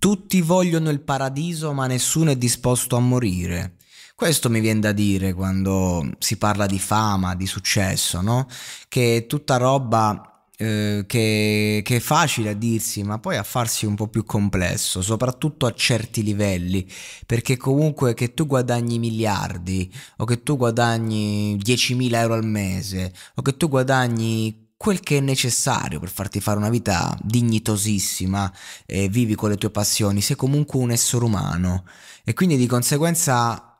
Tutti vogliono il paradiso ma nessuno è disposto a morire. Questo mi viene da dire quando si parla di fama, di successo, no? Che è tutta roba eh, che, che è facile a dirsi, ma poi a farsi un po' più complesso, soprattutto a certi livelli, perché comunque che tu guadagni miliardi o che tu guadagni 10.000 euro al mese o che tu guadagni quel che è necessario per farti fare una vita dignitosissima, e eh, vivi con le tue passioni, sei comunque un essere umano e quindi di conseguenza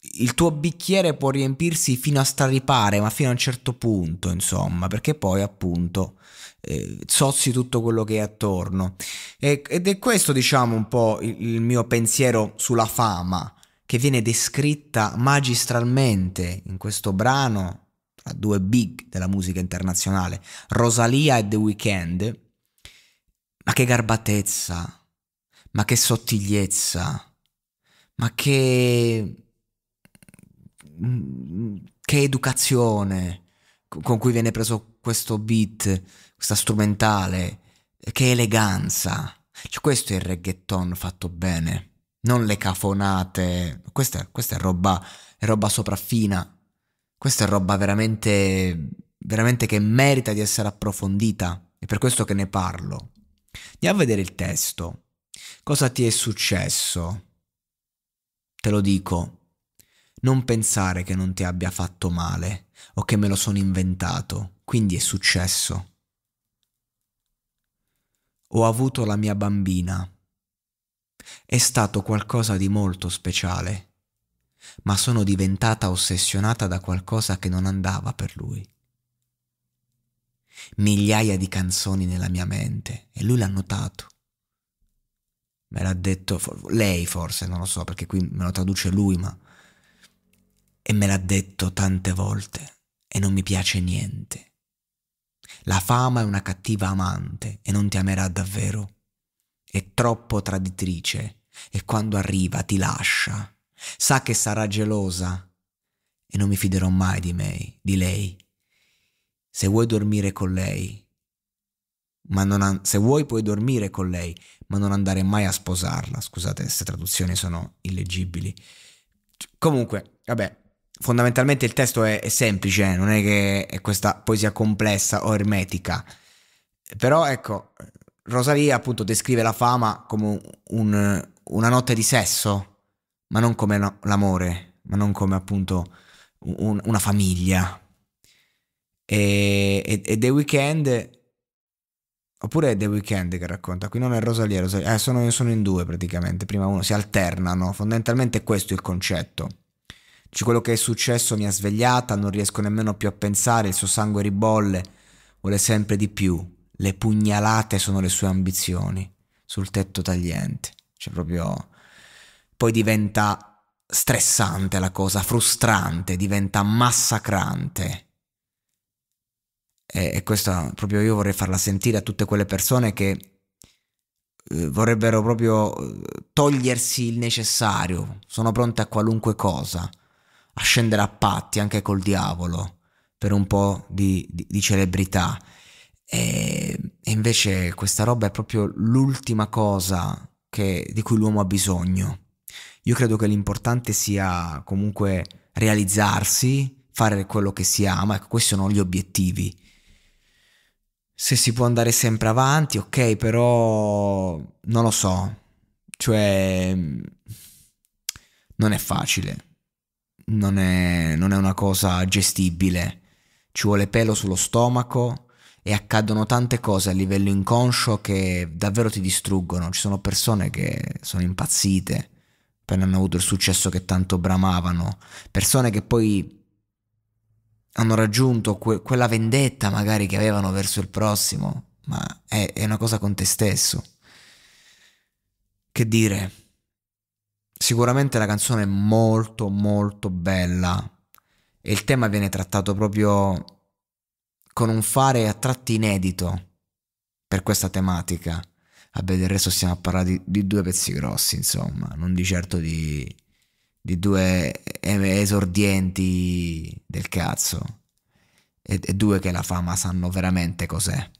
il tuo bicchiere può riempirsi fino a straripare, ma fino a un certo punto, insomma, perché poi appunto eh, sozzi tutto quello che è attorno. E, ed è questo, diciamo, un po' il, il mio pensiero sulla fama che viene descritta magistralmente in questo brano fra due big della musica internazionale, Rosalia e The Weeknd, ma che garbatezza, ma che sottigliezza, ma che... Mm, che educazione con cui viene preso questo beat, questa strumentale, che eleganza. Cioè, questo è il reggaeton fatto bene, non le cafonate. Questa, questa è, roba, è roba sopraffina, questa è roba veramente, veramente che merita di essere approfondita, è per questo che ne parlo. Andiamo a vedere il testo. Cosa ti è successo? Te lo dico, non pensare che non ti abbia fatto male o che me lo sono inventato, quindi è successo. Ho avuto la mia bambina. È stato qualcosa di molto speciale ma sono diventata ossessionata da qualcosa che non andava per lui. Migliaia di canzoni nella mia mente e lui l'ha notato. Me l'ha detto lei forse, non lo so perché qui me lo traduce lui, ma... E me l'ha detto tante volte e non mi piace niente. La fama è una cattiva amante e non ti amerà davvero. È troppo traditrice e quando arriva ti lascia Sa che sarà gelosa e non mi fiderò mai di, me, di lei. Se vuoi dormire con lei, ma non an- se vuoi puoi dormire con lei, ma non andare mai a sposarla. Scusate, queste traduzioni sono illeggibili. Comunque, vabbè, fondamentalmente il testo è, è semplice, eh? non è che è questa poesia complessa o ermetica. Però ecco, Rosalia appunto descrive la fama come un, una notte di sesso ma non come l'amore, ma non come appunto un, una famiglia. E, e, e, The Weeknd, oppure è The Weeknd che racconta, qui non è Rosalie, Rosalia eh, sono, sono, in due praticamente, prima uno, si alternano, fondamentalmente questo è il concetto. Cioè, quello che è successo mi ha svegliata, non riesco nemmeno più a pensare, il suo sangue ribolle, vuole sempre di più, le pugnalate sono le sue ambizioni, sul tetto tagliente, C'è cioè, proprio poi diventa stressante la cosa, frustrante, diventa massacrante. E, e questa proprio io vorrei farla sentire a tutte quelle persone che eh, vorrebbero proprio eh, togliersi il necessario, sono pronte a qualunque cosa, a scendere a patti anche col diavolo per un po' di, di, di celebrità. E, e, invece questa roba è proprio l'ultima cosa che, di cui l'uomo ha bisogno. Io credo che l'importante sia comunque realizzarsi, fare quello che si ama, ecco, questi sono gli obiettivi. Se si può andare sempre avanti, ok, però non lo so, cioè non è facile, non è, non è una cosa gestibile, ci vuole pelo sullo stomaco e accadono tante cose a livello inconscio che davvero ti distruggono. Ci sono persone che sono impazzite, appena hanno avuto il successo che tanto bramavano, persone che poi hanno raggiunto que- quella vendetta magari che avevano verso il prossimo, ma è, è una cosa con te stesso. Che dire, sicuramente la canzone è molto molto bella e il tema viene trattato proprio con un fare a tratti inedito per questa tematica. Vabbè, del resto stiamo a parlare di, di due pezzi grossi, insomma, non di certo di, di due esordienti del cazzo. E, e due che la fama sanno veramente cos'è.